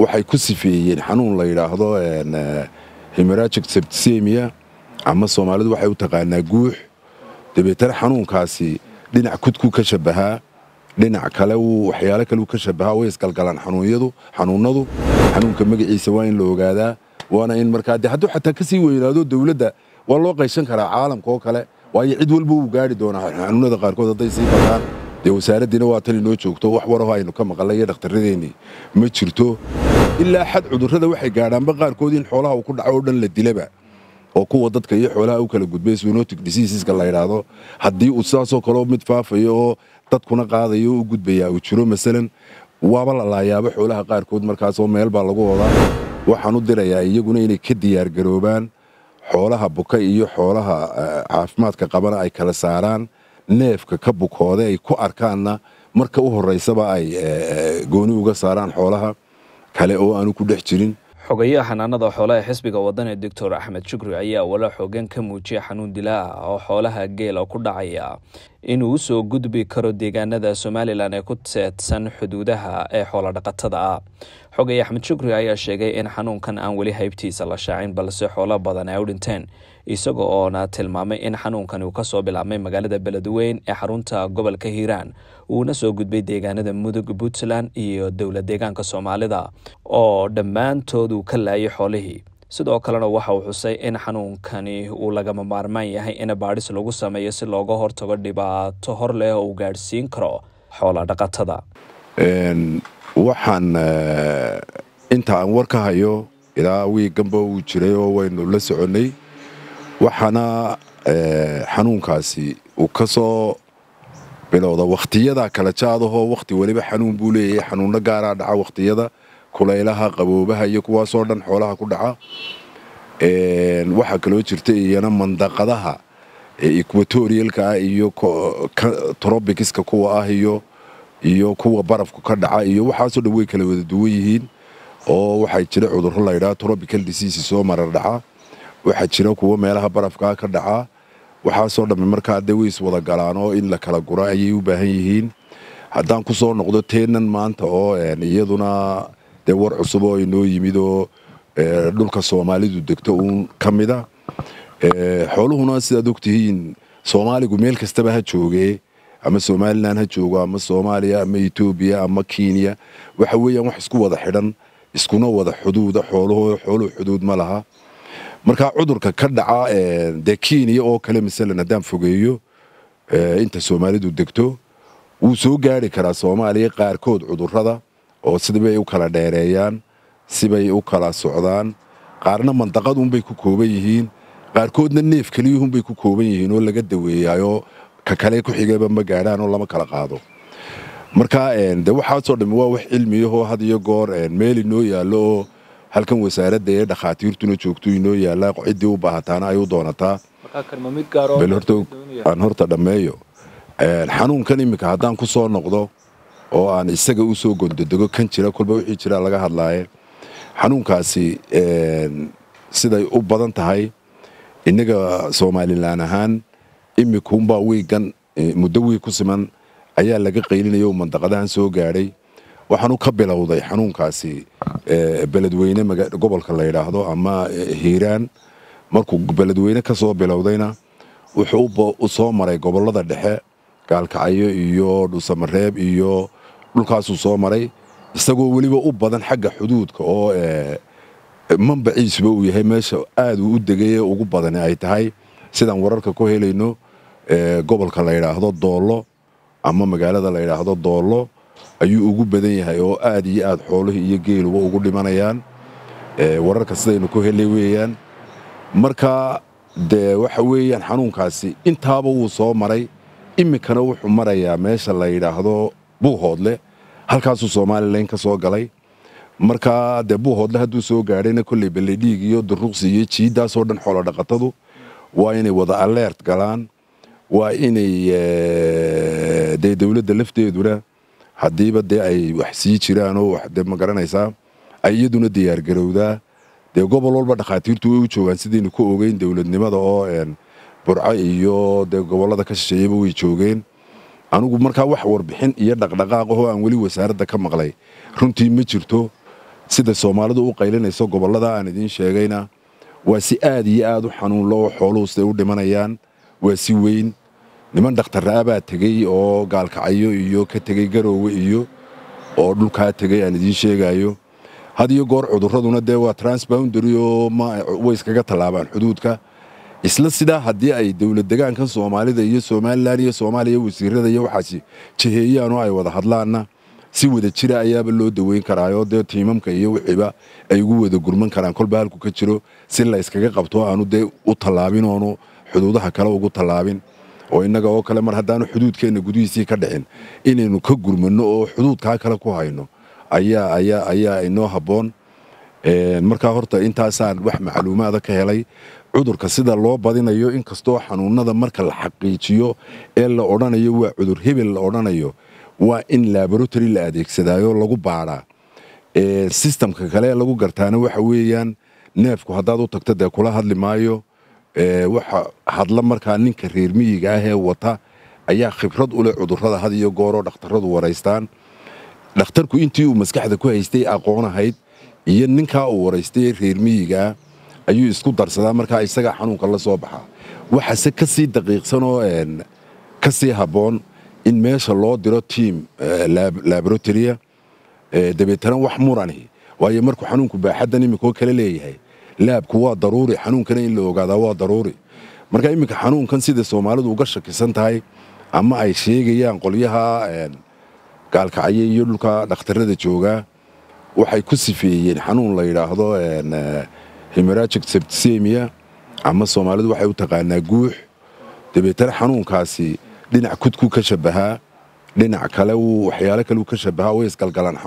waxay ku sifeeyeen xanuun la yidhaahdo eh, hemeragic septisemia ama soomaalidu waxay u taqaanaa guux dabeetana xanuunkaasi dhinac kudku ka shabahaa dhinac kale waxyaalo kaleu ka shabahaa way isgalgalaan xanuunyadu xanuunnadu xanuunka magaciisa waa in la ogaadaa waana in markaa de hadduu xataa kasii weynaado dowladda waa loo qayshan karaa caalamka oo kale waayo cid walba uu gaari doonaa xanuunada qaarkood hadday sii bataan dee wasaaraddiina waa tan inoo joogto wax waraho aynu ka maqalnay iyo ma jirto ilaa xad cudurrada waxay gaadhaanba qaarkood in xoolaha uu ku dhaco oo dhan la dilaba oo kuwa dadka iyo xoolaha u kala gudbay zoonotic diseaseska la yidhaahdo haddii uu saasoo kaleo mid faafayo oo dadkuna qaadayo oo u gudbayaa uu jiro masalan waaba la laayaaba xoolaha qaarkood markaas meel baa lagu wadaa waxaan u dirayaa iyaguna inay ka diyaargaroobaan xoolaha buka iyo xoolaha eh, caafimaadka qabana ay kala saaraan neefka ka bukooda ay ku arkaanna marka u horeysaba ay eh, gooni uga saaraan xoolaha kale oo aanu ku dhex jirin xogayaha xanaanada xoolaha xisbiga wadane doctor axmed shukri ayaa wala xoogan ka muujiyay xanuun dilaa ah oo xoolaha geela ku dhacaya inuu usoo gudbi karo deegaanada somalilan ee ku teedsan xuduudaha ee xooladhaqatada ah xogay axmed shukri ayaa sheegay in xanuunkan aan weli haybtiisa la shaacin balse xoolo badan ay u dhinteen isaga oona tilmaamay in xanuunkan uu kasoo bilaabmay magaalada beledweyn ee xarunta gobolka hiiraan uuna soo gudbay deegaanada mudug puntland iyo dowlad deegaanka soomaalida oo dhammaantood uu ka laayay xoolihii sidoo kalena waxa uu xusay in xanuunkani uu lagama maarmaan yahay in baadhis lagu sameeyo si looga hortago dhibaato hor leh oo uu gaadhsiin karo xoola dhaqatada waxaan eh, inta aan war ka hayo ilaa wiiganba uu jiray oo waynu la soconnay waxaana eh, xanuunkaasi uu ka soo bilowda wakhtiyada kala jaadahoo wakhti weliba xanuun buu leeyahay xanuunno gaaraa dhaca wakhtiyada kulaylaha qaboobaha iyo kuwaasoo dhan xoolaha ku dhaca waxaa kaloo jirta iyana mandaqadaha equatorialka ah iyo trobikiska kuwa ah iyo iyo kuwa barafku ka dhaca iyo waxaasoo dhan way kala wada duwan yihiin oo waxaa jira cudurro laydhaha tropical disease soo marar dhaca waxaa jira kuwo meelaha barafkaa ka dhaca waxaasoo dhamme markaa dee way iswada galaan oo in la kala gura ayay u baahan yihiin haddaan ku soo noqdo teenan maanta oo iyaduna dee war cusub oo inoo yimid oo dhulka soomaalidu degto uun ka mida xooluhuna sidaad ogtihiin soomaaligu meel kastaba ha joogee ama somalilan ha joogo ama soomaaliya ama etoobiya ama kenya waxa weeyaan wax isku wada xidhan iskuna wada xuduuda xooluhu xooluhu xuduud ma laha markaa cudurka ka dhaca dee kenya oo kale masalan haddaan fogeeyo inta soomaalidu degto wuu soo gaari karaa soomaaliya qaarkood cudurrada oo sibay u kala dheereeyaan sibay u kala socdaan qaarna mandaqad unbay ku kooban yihiin qaarkoodna neef keliyuhunbay ku kooban yihiin oo laga daweeyayoo ka kale ku xigaba ma gaadhaan oo lama kala qaado marka de waxaasoo dhami waa wax cilmiyahoo had iyo goor meel inoo yaallo oo halkan wasaaradda ee dhakhaatiirtuna joogto inoo yaallaa ciddii u baahataana ay u doonataa bal horta aan horta dhammeeyo xanuunkan iminka haddaan ku soo noqdo oo aan isaga u soo gondodego kan jira kolba wixii jira laga hadlaaye xanuunkaasi siday u badan tahay inaga somalilan ahaan imikuunbaa wiigan muddo wiig ku siman ayaa laga qaylinayoo mandaqadahan soo gaadhay waxaanu ka bilowday xanuunkaasi beledweyne gobolka la yidhaahdo ama hiiraan markuu beledweyne kasoo bilowdayna wuxuu u soo maray gobolada dhexe gaalkacyo iyo dhusamareeb iyo dhulkaasuu soo maray isagoo weliba u badan xagga xuduudka oo eh, mambaciisuba uu yahay meesha aad uu u degeye ugu badan ay tahay sidaan wararka ku helayno eh, gobolka la yidhaahdo doollo ama magaalada la yidhaahdo doollo ayuu ugu badan yahay oo aad iyo aad xoolihii iyo geeluba ugu dhimanayaan eh, wararka sidaynu ku helay weeyaan marka dee waxa weeyaan xanuunkaasi intaaba wuu soo maray iminkana wuxuu marayaa meesha la yidhaahdo buu hoodle halkaasuu somalilan ka soo galay markaa dee buuhoodle hadduu soo gaadhayna kolley belledhiig iyo duruqsi iyo jiidaasoo dhan xoolo dhaqatadu waa inay wada alert galaan waa inay eh, dee dowladda lafteeduna haddiiba dee ay wax sii jiraan jiraanoo de ma garanaysaa ay iyaduna diyaargarowdaa dee gobol walba dhakhaatiirtu way u joogaan sidaynu ka ogeyn dowladnimada oo eh, burco iyo dee gobollada ka shisheeyaba way joogeen anugu markaa wax warbixin iyo dhaqdhaqaaqahoo aan weli wasaaradda ka maqlay runtii ma jirto sida soomaalidu u qaylinayso gobollada aan idiin sheegayna waa si aad iyo aad u xanuun loo xooluhu siday u dhimanayaan waa si weyn niman dhakhtarra'a baa tegey oo gaalkacayo iyo ka tegey garoowe iyo oo dhulkaa tegey aan idiin sheegaayo had iyo goor cuduraduna dee waa transboundary oo way iskaga tallaabaan xuduudka isla sidaa haddii ay dowlad degaankan soomaalida iyo somalilan iyo soomaaliya wasiirada iyo waxaasi jaheeyaan ay wada hadlaanna si wada jira ayaaba loo daweyn karaayoo dee tiimamka iyo wixiiba ay ugu wada gurman karaan kolba halku ka jiro si layskaga qabto aanu dee u tallaabin oonu xuduudaha kale ugu tallaabin oo innaga oo kale mar haddaanu xuduudkeenna gudihiisii ka dhicin inaynu ka gurmanno oo xuduudkaa kale ku hayno ayaa ayaa ayaa inoo habboon markaa horta intaasaan wax macluumaada ka helay cudurka sida loo badinayo inkastoo xanuunada marka la xaqiijiyo ee la odhanayo waa cudur hebel la odhanayo waa in laboratory la adeegsadaayo lagu baadhaa sistamka kale lagu gartaana waxa weeyaan neefku haddaad u tagto dee kula hadli maayo waxa hadla markaa ninka reer miyiga ah ee wata ayaa khibrad u leh cudurrada had iyo gooroo dhakhtaradu waraystaan dhakhtarku intii uu maskaxda ku haystay aqoon ahayd iyo ninkaa uu waraystay reer miyigaah ayuu isku darsadaa markaa isagaa xanuunka la soo baxaa waxase ka sii daqiiqsanoo ka sii habboon in meesha loo diro tiim eh, laboratoria eh, dabeetana wax murani waayo markuu xanuunku baaxaddan iminkoo kale leeyahay laabku waa daruuri xanuunkana in la ogaadaa waa daruuri marka iminka xanuunkan sida soomaalidu uga shakisan tahay ama ay sheegayaan qolyaha gaalkacyo iyo dhulka dhakhtarada joogaa waxay ku sifeeyeen xanuun la yidhaahdo eh, hemeragic sebtisemia ama soomaalidu waxay u taqaanaa guux dabeetana xanuunkaasi dhinac kudku ka shabahaa dhinac kale waxyaalo kale ka shabahaa way isgalgalaan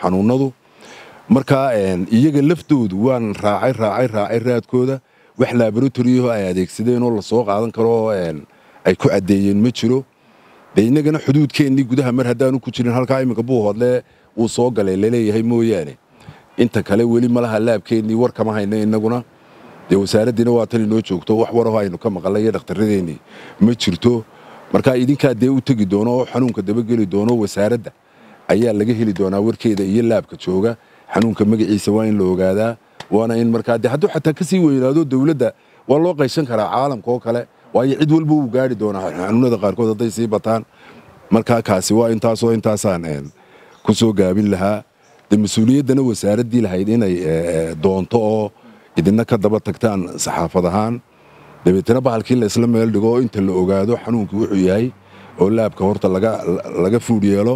xanuunnadu markaa iyaga laftoodu waan raacay raacay raacay raadkooda wax laboratoryaho ay adeegsadeen oo lasoo qaadan karoo ay ku caddeeyeen ma jiro dee innagana xuduudkeennii gudaha mar haddaanu ku jirin halkaa iminka hodle uu soo galay laleeyahay mooyaane inta kale weli malaha laabkeennii war kama hayna innaguna dee wasaaraddiina waa tan inoo joogto wax waraho aynu ka maqalnay iyo ma jirto marka idinkaa dee u tegi doono oo xanuunka dabageli doono wasaaradda ayaa laga heli doonaa warkeeda iyo laabka jooga xanuunka magaciisa waa in la ogaadaa waana in markaa dee hadduu xataa ka weynaado dawladda waa loo qayshan karaa caalamka oo kale waayo cid walba uu gaari doonaa xanuunada qaarkood hadday sii bataan markaa kaasi waa intaasoo intaasaan eh, ku soo gaabin lahaa de mas-uuliyaddana wasaaraddii lahayd inay eh, eh, doonto oo idina ka daba tagtaan saxaafad ahaan dabeetna bahalkii laysla meel dhigo oo inta la ogaado xanuunki wuxuu yahay oo laabka horta laga fuud yeelo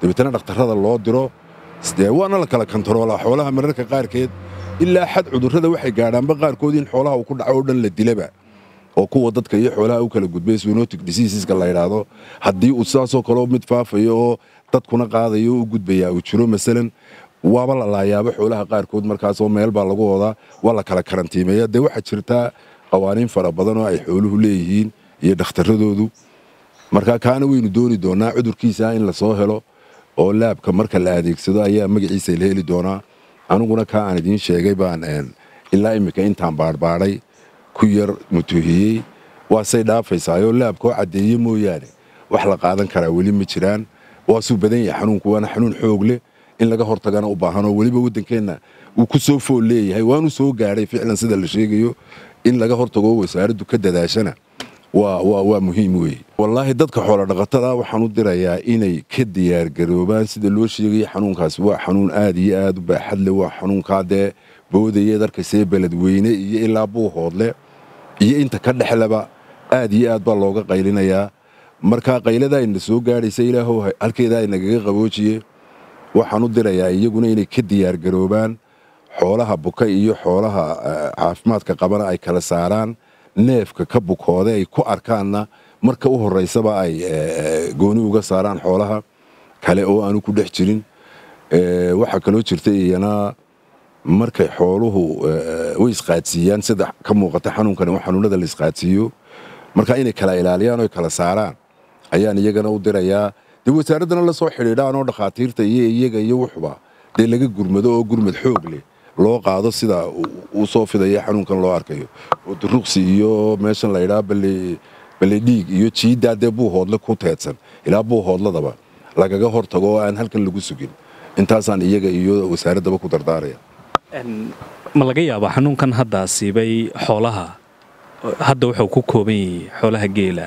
dabeetna dhakhtarrada loo diro waana la kala kontaroola xoolaha mararka qaarkeed ilaa xad cudurrada waxay gaadhaanba qaarkood in xoolaha uu ku dhaco oo dhan la dilaba oo kuwa dadka iyo xoolaha u kala gudbay sunotic diseaseska la yidhaahdo haddii uu sidaasoo kaleo mid faafayo oo dadkuna qaadayo u gudbayaa uu jiro masalan waaba la laayaaba xoolaha qaarkood markaas meel baa lagu wadaa waa la kala karantiimeeya dee waxaa jirtaa qawaaniin fara badan oo ay xooluhu leeyihiin iyo dhakhtaradoodu markaa kaana waynu dooni doonaa cudurkiisa in lasoo helo oo laabka marka la adeegsado ayaa magaciisa la heli doonaa aniguna kaa aan idiin sheegay baan ilaa iminka intaan baarbaaday ku yar mutuuhiyey waasay dhaafaysaayo laabka caddeeye mooyaane wax la qaadan karaa weli ma jiraan waasuu badan yahay xanuunku waana xanuun xoog leh in laga hortagana u baahanoo weliba waddankeenna uu ku soo fool leeyahay waanu soo gaadhay ficlan sida la sheegayo in laga hortago wasaaraddu ka dadaashana waa muhiim weeye wallaahi dadka xoolodhaqatada waxaan u dirayaa inay ka diyaargaroobaan sida loo sheegayo xanuunkaas waa xanuun aad iyo aad u baaxadle waa xanuunkaa dee boodayeed arkaysee beledweyne iyo ilaa buu hoodle iyo inta ka dhexleba aad iyo aad baa looga qaylinayaa markaa qaylada ayna soo gaadhaysa ilaahow halkeedaa inagaga qaboojiye waxaan u dirayaa iyaguna inay ka diyaargaroobaan xoolaha buka iyo xoolaha eh, caafimaadka qabana ay kala saaraan neefka ka bukooda ay ku arkaanna marka u horeysaba ay eh, gooni uga saaraan xoolaha kale oo aanu ku dhex jirin eh, waxaa kaloo jirta iyana markay xooluhu way isqaadsiiyaan sida ka muuqata xanuunkani xanuunnada la isqaadsiiyo markaa inay kala ilaaliyaan oo kala saaraan ayaan iyagana u dirayaa dee wasaaraddana la soo xidhiidhaanoo dhakhaatiirta iyo iyaga iyo wuxba dee laga gurmado oo gurmad xoog leh loo qaado sidaa uu soo fidaya xanuunkan loo arkayo oo duruqsi iyo meeshan laydhaa bale dhiig iyo jiiddaa dee buu buuhoodle ku teedsan ilaa buu hoodladaba lagaga hortago oo aan halkan lagu sugin intaasaan iyaga iyo wasaaraddaba ku dardaaraya ma laga yaabaa xanuunkan haddaasibay siibay xoolaha hadda wuxuu ku kooban yahay xoolaha geela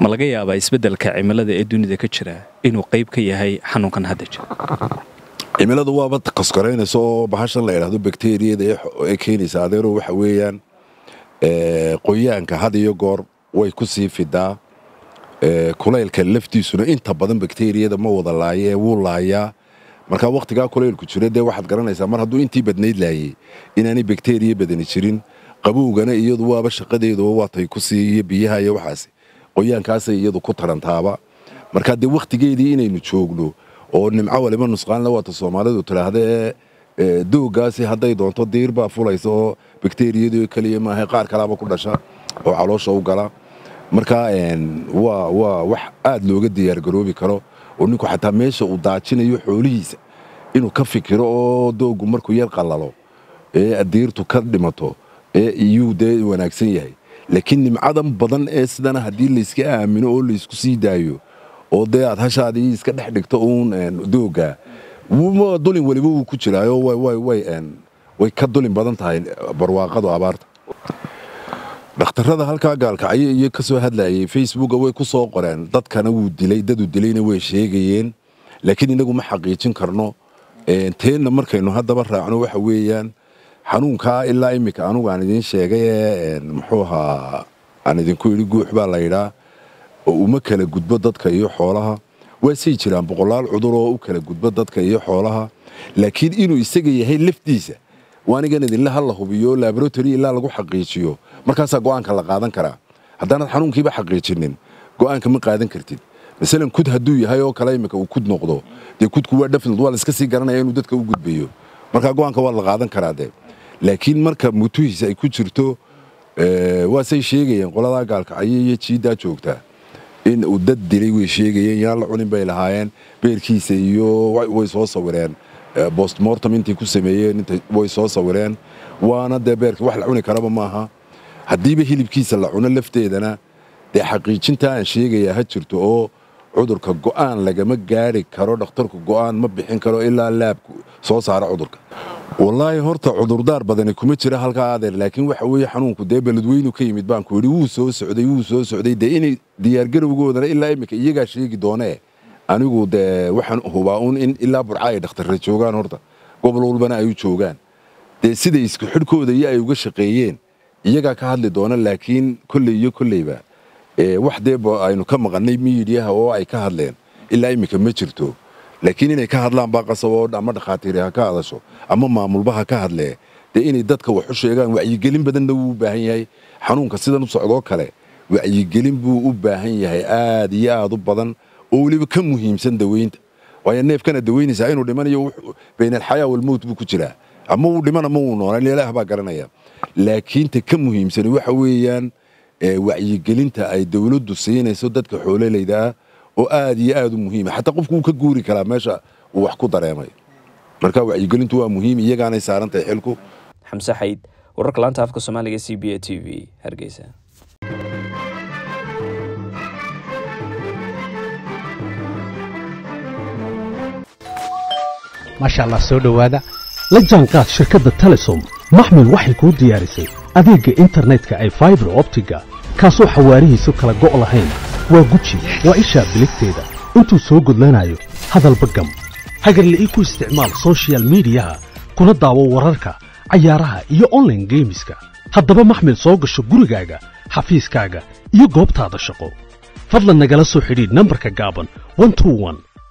ma laga yaabaa isbeddelka cimilada ee dunida ka jira inuu qeyb ka yahay xanuunkan hadda jira cimiladu waaba qaskaraynaysa oo bahashan la idhaahdo bakteriyada ee keenaysa adeero waxa weeyaan qoyaanka had iyo goor way ku sii fidaa kulaylka laftiisuna inta badan bakteriyada ma wada laaye ee wuu laayaa markaa wakhtigaa kulaylku jira dee waxaad garanaysaa mar hadduu intii badnayd laayey inaanay bakteriya badani jirin qabowgana iyadu waaba shaqadeeduba waatay ku siiiyo biyaha iyo waxaas qoyaankaasay iyadu ku tarantaaba marka dee wakhtigeedii inaynu joogno oo nimco waliba nusqaanla waata soomaalidu tidhaahdee eh, eh, doogaasi hadday doonto diirbaa baa fulaysa oo bakteriyadu keliya maaha qaar kalaaba ku dhasha oo caloosha u gala marka waa waa wax aad looga diyaargaroobi karo oo ninku xataa meesha uu daajinayo xoolihiisa inuu ka fikiro oo dooggu markuu yar qallalo ee diirtu ka dhimato ee iyuu dee wanaagsan yahay laakiin nimcadan badan ee sidana haddii layska aamino oo laysku sii daayo oo dee aad hashaadii iska dhex dhigto uun dooga dulin weliba wuu ku jiraayo way ka dulin badan tahay eh, barwaaqadu abaarta dhakhtarada halkaa gaalkacyo iyo kasoo hadlayay facebook way ku soo qoreen dadkana wuu dilay daduu dilayna way sheegayeen laakiin inagu ma xaqiijin karno teenna markaynu haddaba raacno waxa weeyaan xanuunka ilaa iminka anugu aan idiin sheegaye muxuu ahaa aan idinku yidhi guux baa la yidhaa oo uma kala gudbo dadka iyo xoolaha waa sii jiraan boqolaal cudur oo u kala gudbo dadka iyo xoolaha laakiin inuu isaga yahay lafdiisa waanigan idinle ha la hubiyo laboratory ilaa lagu xaqiijiyo markaasaa go'aanka la qaadan karaa haddaanaad xanuunkiiba xaqiijinin go'aanka ma qaadan kartid masalan kud hadduu yahay oo kale iminka uu kud noqdo dee kudku waa dhafnud waa la iska sii garanaya inuu dadka u gudbayo markaa go'aanka waa la qaadan karaa dee laakiin marka mutuhiisa ay ku jirto eh, waa sheegayeen qoladaa gaalkacyo iyo jiidaa joogtaa in uu dad dilay way sheegayeen yaan la cunin bay lahaayeen beerkiisa iyo way soo sawireen bostmortam eh, intay ku sameeyeen way soo sawireen waana dee beerka wax la cuni karaba maaha haddiiba hilibkiisa la cuno lafteedana dee xaqiijintaa aan sheegayaa ha jirto oo cudurka go'aan lagama gaari karo dhakhtarku go'aan ma bixin karo ilaa laabku soo saara cudurka wallaahi horta cudurdaar badani kuma jira halkaa adeer laakiin waxa weeye xanuunku dee beledweynu ka yimid baanku yidhi wuu soo socday wuu soo socday dee inay diyaargarowgoodana ilaa iminka iyagaa sheegi doonee anigu dee waxaan hubaa uun in ilaa burca ay dhakhtarre joogaan horta gobol walbana ay u joogaan dee sida isku xidhkooda iyo ay uga shaqeeyeen iyagaa ka hadli doona laakiin kolley iyo kolleyba wax dee aynu ka maqannay miidiyaha oo ay ka hadleen ilaa iminka ma jirto laakiin inay ka hadlaan baa qasaboo ama dhakhaatiire ha ka hadasho ama maamulba ha ka hadlee dee inay dadka wax u sheegaan wacyigelin badanna wuu u baahan yahay xanuunka sidan u socdoo kale wacyigelin buu u baahan yahay aad iyo aad u badan oo weliba ka muhiimsan daweynta waayo neefkana daweynaysaa inuu dhimanayo baynaalxayaa walmowt buu ku jiraa ama uu dhiman ama uu noolaan ilaah baa garanaya laakiin ka muhiimsani waxa weeyaan wacyigelinta ay dawladdu siinayso dadka xoolelayda ah oo aad iyo aad u muhiima ah. xataa qofku wuu ka guuri karaa meesha uu wax ku dareemay marka wacyigelintu waa muhiim iyagaanay saaran tahay xilku xamse xayd wararka laanta afka soomaaliga c b a t v hargeysa maasha allah soo dhowaada la jaanqaad shirkadda telesom maxmil waxay kuu diyaarisay adeegga internetka ee faibar optiga kaasoo xawaarihiisu kala go' lahayn waa guji waa isha biligteeda intuu soo gudlanayo hadalba gam hagarla-i ku isticmaal sochial midiyaha kuna daawo wararka cayaaraha iyo onlaine geemiska haddaba maxmil soo gasho gurigaaga xafiiskaaga iyo goobtaada shaqo fadlan nagala soo xidhiidh nambarka gaaban